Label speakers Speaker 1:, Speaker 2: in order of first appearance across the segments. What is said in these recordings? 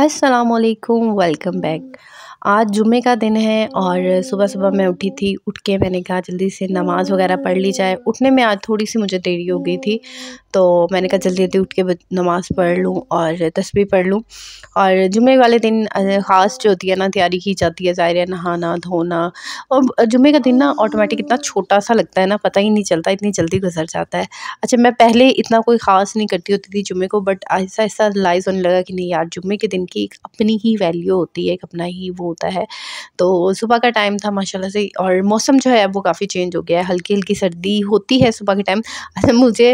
Speaker 1: अस्सलाम welcome back आज जुमे का दिन है और सुबह सुबह मैं उठी थी उठ के मैंने कहा जल्दी से नमाज़ वगैरह पढ़ ली जाए उठने में आज थोड़ी सी मुझे देरी हो गई थी तो मैंने कहा जल्दी जल्दी उठ के नमाज़ पढ़ लूँ और तस्वीर पढ़ लूँ और जुमे वाले दिन ख़ास जो होती है ना तैयारी की जाती है ज़ाहिर नहाना धोना और जुम्मे का दिन ना ऑटोमेटिक इतना छोटा सा लगता है ना पता ही नहीं चलता इतनी जल्दी गुजर जाता है अच्छा मैं पहले इतना कोई ख़ास नहीं करती होती थी जुमे को बट ऐसा ऐसा लाइज होने लगा कि नहीं यार जुम्मे के दिन की एक अपनी ही वैल्यू होती है एक अपना ही वो होता है तो सुबह का टाइम था माशाल्लाह से और मौसम जो है वो काफ़ी चेंज हो गया है हल्की हल्की सर्दी होती है सुबह के टाइम अच्छा मुझे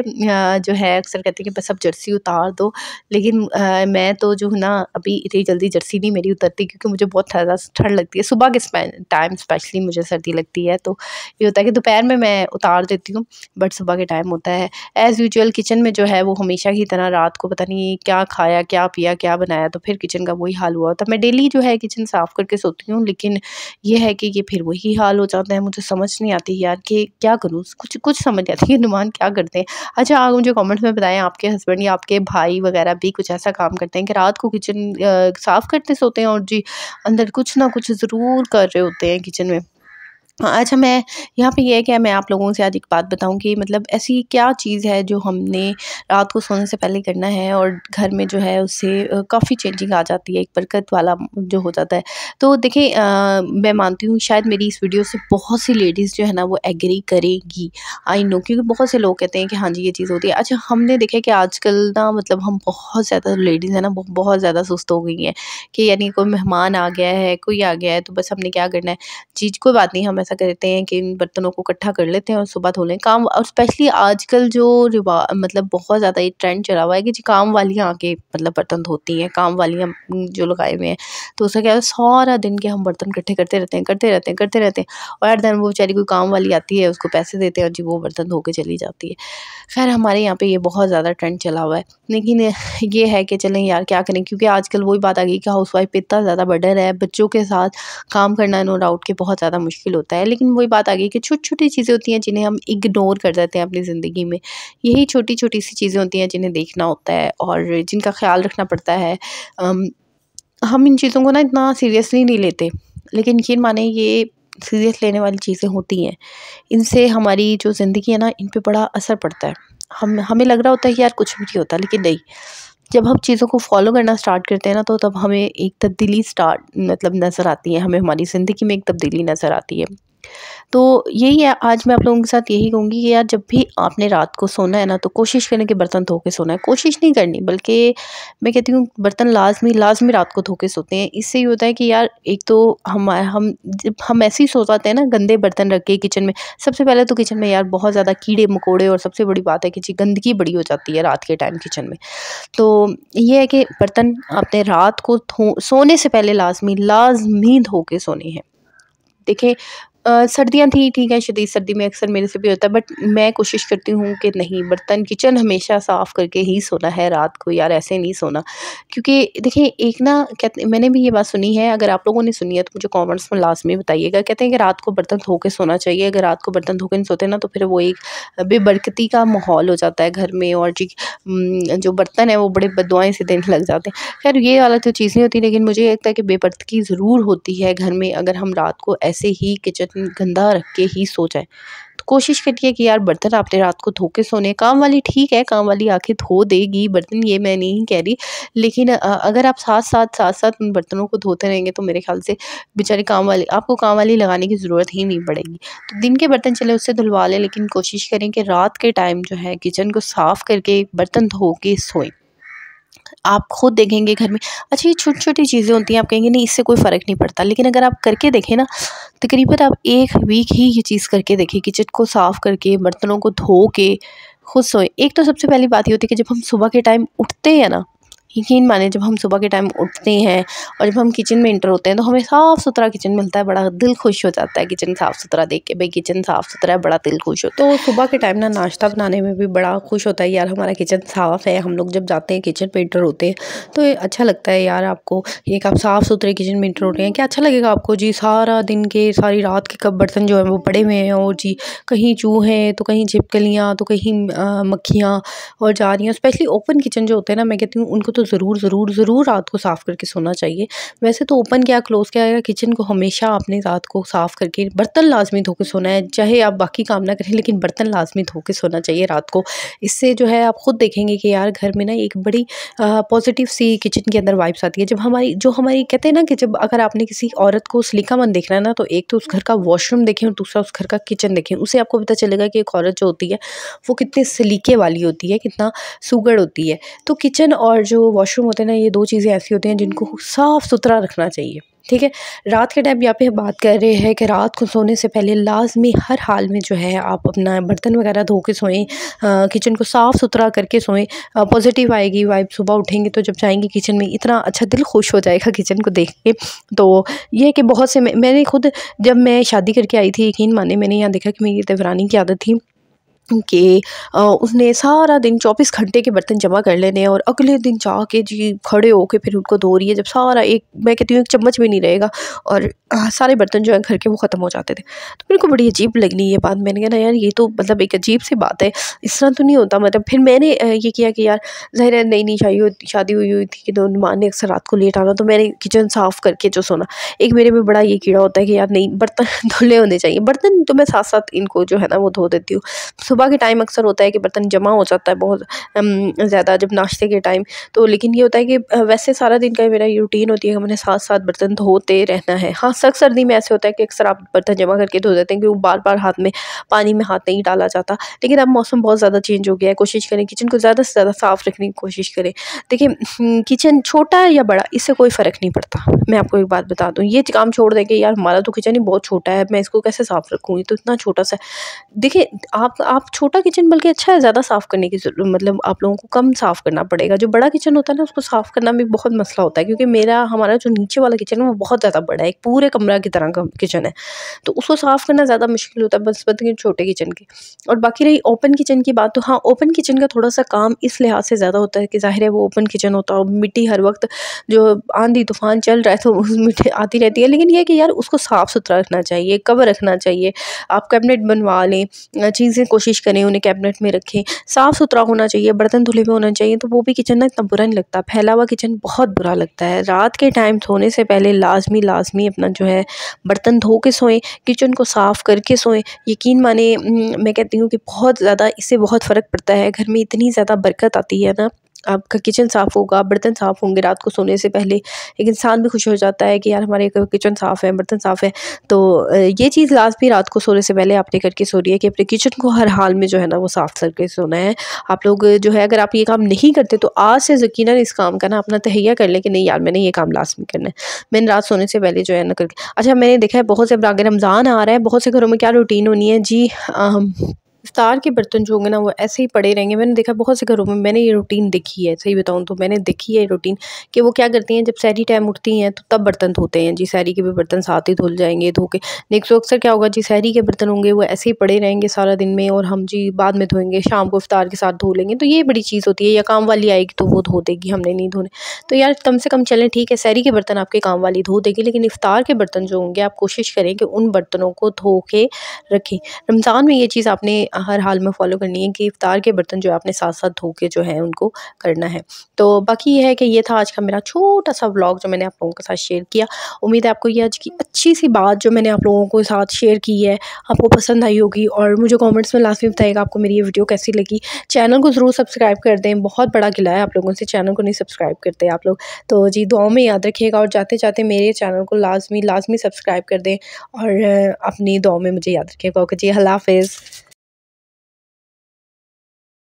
Speaker 1: जो है अक्सर कहते हैं कि बस अब जर्सी उतार दो लेकिन आ, मैं तो जो है ना अभी इतनी जल्दी जर्सी नहीं मेरी उतरती क्योंकि मुझे बहुत ज़्यादा ठंड लगती है सुबह के टाइम स्पेशली मुझे सर्दी लगती है तो ये होता है कि दोपहर में मैं उतार देती हूँ बट सुबह के टाइम होता है एज़ यूजल किचन में जो है वो हमेशा की तरह रात को पता नहीं क्या खाया क्या पिया क्या बनाया तो फिर किचन का वही हाल हुआ होता मैं डेली जो है किचन साफ़ कर करके सोती हूँ लेकिन ये है कि ये फिर वही हाल हो जाता है मुझे समझ नहीं आती यार कि क्या करूँ कुछ कुछ समझ नहीं आती है नुमान क्या करते हैं अच्छा आप मुझे कॉमेंट्स में बताएं आपके हस्बैंड या आपके भाई वगैरह भी कुछ ऐसा काम करते हैं कि रात को किचन साफ़ करते सोते हैं और जी अंदर कुछ ना कुछ ज़रूर कर रहे होते हैं किचन में हाँ, अच्छा मैं यहाँ पे ये यह क्या मैं आप लोगों से आज एक बात बताऊँ कि मतलब ऐसी क्या चीज़ है जो हमने रात को सोने से पहले करना है और घर में जो है उससे काफ़ी चेंजिंग आ जाती है एक बरकत वाला जो हो जाता है तो देखिए मैं मानती हूँ शायद मेरी इस वीडियो से बहुत सी लेडीज़ जो है ना वो एग्री करेगी आई नो क्योंकि बहुत से लोग कहते हैं कि हाँ जी ये चीज़ होती है अच्छा हमने देखा कि आजकल ना मतलब हम बहुत ज़्यादा लेडीज़ है ना बहुत ज़्यादा सुस्त हो गई हैं कि यानी कोई मेहमान आ गया है कोई आ गया है तो बस हमने क्या करना है चीज़ कोई बात नहीं हम ऐसा करते हैं कि इन बर्तनों को इकट्ठा कर लेते हैं और सुबह धो लें काम और स्पेशली आजकल जो रिवा मतलब बहुत ज़्यादा ये ट्रेंड चला हुआ है कि जी काम वाली आके मतलब बर्तन धोती हैं काम वालियाँ जो लगाए हुए हैं तो उसका क्या है सारा दिन के हम बर्तन इकट्ठे करते रहते हैं करते रहते हैं करते रहते हैं और हर दिन वो बेचारी कोई काम वाली आती है उसको पैसे देते हैं और जी वो बर्तन धो के चली जाती है खैर हमारे यहाँ पर ये बहुत ज़्यादा ट्रेंड चला हुआ है लेकिन ये है कि चलें यार क्या करें क्योंकि आजकल वही बात आ गई कि हाउस वाइफ इतना ज़्यादा बर्डर है बच्चों के साथ काम करना नो डाउट के बहुत ज़्यादा मुश्किल होता है होता है लेकिन वही बात आ गई कि छोटी छोटी चीज़ें होती हैं जिन्हें हम इग्नोर कर देते हैं अपनी ज़िंदगी में यही छोटी छोटी सी चीज़ें होती हैं जिन्हें देखना होता है और जिनका ख्याल रखना पड़ता है हम इन चीज़ों को ना इतना सीरियसली नहीं लेते लेकिन यकीन माने ये सीरियस लेने वाली चीज़ें होती हैं इनसे हमारी जो ज़िंदगी है ना इन पर बड़ा असर पड़ता है हम हमें लग रहा होता है कि यार कुछ भी नहीं होता लेकिन नहीं जब हम चीज़ों को फॉलो करना स्टार्ट करते हैं ना तो तब हमें एक तब्दीली स्टार्ट मतलब नज़र आती है हमें हमारी ज़िंदगी में एक तब्दीली नज़र आती है तो यही है आज मैं आप लोगों के साथ यही कहूँगी कि यार जब भी आपने रात को सोना है ना तो कोशिश करें कि बर्तन धो के सोना है कोशिश नहीं करनी बल्कि मैं कहती हूँ बर्तन लाजमी लाजमी रात को धो के सोते हैं इससे ये होता है कि यार एक तो हम हम हम ऐसे ही सो जाते हैं ना गंदे बर्तन रख के किचन में सबसे पहले तो किचन में यार बहुत ज़्यादा कीड़े मकोड़े और सबसे बड़ी बात है कि जी गंदगी बड़ी हो जाती है रात के टाइम किचन में तो ये है कि बर्तन आपने रात को सोने से पहले लाजमी लाजमी धो के सोने हैं देखें सर्दियाँ थी ठीक है शदीद सर्दी में अक्सर मेरे से भी होता है बट मैं कोशिश करती हूँ कि नहीं बर्तन किचन हमेशा साफ़ करके ही सोना है रात को यार ऐसे नहीं सोना क्योंकि देखिए एक ना कहते मैंने भी ये बात सुनी है अगर आप लोगों ने सुनी है तो मुझे कॉमेंट्स में लाजमी बताइएगा कहते हैं कि रात को बर्तन धो के सोना चाहिए अगर रात को बर्तन धो के नहीं सोते ना तो फिर वो एक बेबरकती का माहौल हो जाता है घर में और जी जो बर्तन है वो बड़े बदवाएँ से देने लग जाते हैं खैर ये वाला तो चीज़ नहीं होती लेकिन मुझे लगता है कि बेबरकती ज़रूर होती है घर में अगर हम रात को ऐसे ही किचन गंदा रख के ही सो जाए तो कोशिश करिए कि यार बर्तन आपने रात को धो के सोने काम वाली ठीक है काम वाली आके धो देगी बर्तन ये मैं नहीं कह रही लेकिन अगर आप साथ साथ साथ साथ उन बर्तनों को धोते रहेंगे तो मेरे ख्याल से बेचारे काम वाली आपको काम वाली लगाने की ज़रूरत ही नहीं पड़ेगी तो दिन के बर्तन चले उससे धुलवा लें लेकिन कोशिश करें कि रात के टाइम जो है किचन को साफ़ करके बर्तन धो के सोएं आप खुद देखेंगे घर में अच्छा ये छोटी छोटी चीज़ें होती हैं आप कहेंगे नहीं इससे कोई फ़र्क नहीं पड़ता लेकिन अगर आप करके देखें ना तकरीबन आप एक वीक ही ये चीज़ करके देखें किचन को साफ़ करके बर्तनों को धो के खुद सोएं एक तो सबसे पहली बात ये होती है कि जब हम सुबह के टाइम उठते हैं ना यकीन माने जब हम सुबह के टाइम उठते हैं और जब हम किचन में इंटर होते हैं तो हमें साफ़ सुथरा किचन मिलता है बड़ा दिल खुश हो जाता है किचन साफ़ सुथरा देख के भाई किचन साफ़ सुथरा है बड़ा दिल खुश होता है तो सुबह के टाइम ना नाश्ता बनाने में भी बड़ा खुश होता है यार हमारा किचन साफ़ है हम लोग जब जाते हैं किचन में इंटर होते हैं तो अच्छा लगता है यार आपको एक आप साफ़ सुथरे किचन में इंटर होते हैं क्या अच्छा लगेगा आपको जी सारा दिन के सारी रात के कब बर्तन जो है वो पड़े हुए हैं और जी कहीं चूहे तो कहीं छिपकलियाँ तो कहीं मक्खियाँ और जा रही हैं स्पेशली ओपन किचन जो होते हैं ना मैं कहती हूँ उनको तो ज़रूर ज़रूर ज़रूर रात को साफ़ करके सोना चाहिए वैसे तो ओपन क्या क्लोज़ क्या या किचन को हमेशा आपने रात को साफ़ करके बर्तन लाजमी धो के सोना है चाहे आप बाकी काम ना करें लेकिन बर्तन लाजमी धो के सोना चाहिए रात को इससे जो है आप ख़ुद देखेंगे कि यार घर में ना एक बड़ी पॉजिटिव सी किचन के अंदर वाइब्स आती है जब हमारी जो हमारी कहते हैं ना कि जब अगर आपने किसी औरत को सलीका सलीकामंद देखना है ना तो एक तो उस घर का वॉशरूम देखें और दूसरा उस घर का किचन देखें उसे आपको पता चलेगा कि एक औरत जो होती है वो कितने सलीके वाली होती है कितना सुगड़ होती है तो किचन और जो वॉशरूम होते हैं ना ये दो चीज़ें ऐसी होती हैं जिनको साफ़ सुथरा रखना चाहिए ठीक है रात के टाइम यहाँ पे हम बात कर रहे हैं कि रात को सोने से पहले लाजमी हर हाल में जो है आप अपना बर्तन वगैरह धो के सोएं किचन को साफ़ सुथरा करके सोएं पॉजिटिव आएगी वाइब सुबह उठेंगे तो जब जाएंगे किचन में इतना अच्छा दिल खुश हो जाएगा किचन को देख के तो ये कि बहुत से मैंने खुद जब मैं शादी करके आई थी यकीन माने मैंने यहाँ देखा कि मेरी देवरानी की आदत थी कि उसने सारा दिन चौबीस घंटे के बर्तन जमा कर लेने हैं और अगले दिन जाके जी खड़े होके फिर उनको धो रही है जब सारा एक मैं कहती हूँ एक चम्मच भी नहीं रहेगा और सारे बर्तन जो है घर के वो ख़त्म हो जाते थे तो मेरे को बड़ी अजीब लगनी ये बात मैंने कहा ना यार ये तो मतलब एक अजीब सी बात है इस तरह तो नहीं होता मतलब फिर मैंने ये किया कि यार ज़ाहिर नई नई शादी शादी हुई हुई थी कि दोनों तो माँ ने अक्सर रात को लेट आना तो मैंने किचन साफ़ करके जो सोना एक मेरे में बड़ा ये कीड़ा होता है कि यार नहीं बर्तन धुले होने चाहिए बर्तन तो मैं साथ साथ इनको जो है ना वो धो देती हूँ तो सुबह के टाइम अक्सर होता है कि बर्तन जमा हो जाता है बहुत ज़्यादा जब नाश्ते के टाइम तो लेकिन ये होता है कि वैसे सारा दिन का मेरा रूटीन होती है कि मैंने साथ साथ बर्तन धोते रहना है हाँ सख्त सर्दी में ऐसे होता है कि अक्सर आप बर्तन जमा करके धो देते हैं क्योंकि बार बार हाथ में पानी में हाथ नहीं डाला जाता लेकिन अब मौसम बहुत ज़्यादा चेंज हो गया है कोशिश करें किचन को ज़्यादा से ज़्यादा साफ़ रखने की कोशिश करें देखिए किचन हम्म, छोटा है या बड़ा इससे कोई फ़र्क नहीं पड़ता मैं आपको एक बात बता दूँ ये काम छोड़ दें कि यार हमारा तो किचन ही बहुत छोटा है मैं इसको कैसे साफ़ रखूँगी तो इतना छोटा सा देखिए आप आप साफ़ छोटा किचन बल्कि अच्छा है ज़्यादा साफ़ करने की मतलब आप लोगों को कम साफ़ करना पड़ेगा जो बड़ा किचन होता है ना उसको साफ़ करना भी बहुत मसला होता है क्योंकि मेरा हमारा जो नीचे वाला किचन है वो बहुत ज़्यादा बड़ा है एक पूरे कमरा की तरह का किचन है तो उसको साफ़ करना ज़्यादा मुश्किल होता है बनस्बत छोटे किचन के और बाकी रही ओपन किचन की बात तो हाँ ओपन किचन का थोड़ा सा काम इस लिहाज से ज़्यादा होता है कि ज़ाहिर है वो ओपन किचन होता है मिट्टी हर वक्त जो आंधी तूफान चल रहा है तो मिट्टी आती रहती है लेकिन यह कि यार उसको साफ़ सुथरा रखना चाहिए कवर रखना चाहिए आप कैबिनेट बनवा लें चीज़ें कोशिश पॉलिश करें उन्हें कैबिनेट में रखें साफ़ सुथरा होना चाहिए बर्तन धुले हुए होना चाहिए तो वो भी किचन ना इतना बुरा नहीं लगता फैला हुआ किचन बहुत बुरा लगता है रात के टाइम सोने से पहले लाजमी लाजमी अपना जो है बर्तन धो के सोएं किचन को साफ़ करके सोएं यकीन माने मैं कहती हूँ कि बहुत ज़्यादा इससे बहुत फ़र्क पड़ता है घर में इतनी ज़्यादा बरकत आती है ना आपका किचन साफ़ होगा बर्तन साफ़ होंगे रात को सोने से पहले एक इंसान भी खुश हो जाता है कि यार हमारे किचन साफ़ है बर्तन साफ़ है तो ये चीज़ लाजमी रात को सोने से पहले आपने करके सो रही है कि अपने किचन को हर हाल में जो है ना वो साफ़ करके सोना है आप लोग जो है अगर आप ये काम नहीं करते तो आज से यकीन इस काम का ना अपना तहिया कर लें कि नहीं यार मैंने ये काम लाजमी करना है मैंने रात सोने से पहले जो है ना करके अच्छा मैंने देखा है बहुत से आगे रमज़ान आ रहा है बहुत से घरों में क्या रूटीन होनी है जी इफ्तार के बर्तन जो होंगे ना वो ऐसे ही पड़े रहेंगे मैंने देखा बहुत से घरों में मैंने ये रूटीन देखी है सही बताऊँ तो मैंने देखी है ये रूटीन कि वो क्या करती हैं जब सैरी टाइम उठती हैं तो तब बर्तन धोते हैं जी सैरी के भी बर्तन साथ ही धुल जाएंगे धो के नेक्स्ट तो अक्सर क्या होगा जी सैरी के बर्तन होंगे वो ऐसे ही पड़े रहेंगे सारा दिन में और हम जी बाद में धोएंगे शाम को इफ्तार के साथ धो लेंगे तो ये बड़ी चीज़ होती है या काम वाली आएगी तो वो धो देगी हमने नहीं धोने तो यार कम से कम चलें ठीक है सैरी के बर्तन आपके काम वाली धो देगी लेकिन इफ्तार के बर्तन जो होंगे आप कोशिश करें कि उन बर्तनों को धो के रखें रमज़ान में ये चीज़ आपने हर हाल में फॉलो करनी है कि इफ्तार के बर्तन जो है आपने साथ साथ धो के जो है उनको करना है तो बाकी यह है कि ये था आज का मेरा छोटा सा ब्लॉग जो मैंने आप लोगों के साथ शेयर किया उम्मीद है आपको ये आज की अच्छी सी बात जो मैंने आप लोगों के साथ शेयर की है आपको पसंद आई होगी और मुझे कॉमेंट्स में लास्ट में बताएगा आपको मेरी ये वीडियो कैसी लगी चैनल को ज़रूर सब्सक्राइब कर दें बहुत बड़ा गिला है आप लोगों से चैनल को नहीं सब्सक्राइब करते आप लोग तो जी दुआओं में याद रखिएगा और जाते जाते मेरे चैनल को लाजमी लाजमी सब्सक्राइब कर दें और अपनी दुआ में मुझे याद रखिएगा ओके जी हाफिज़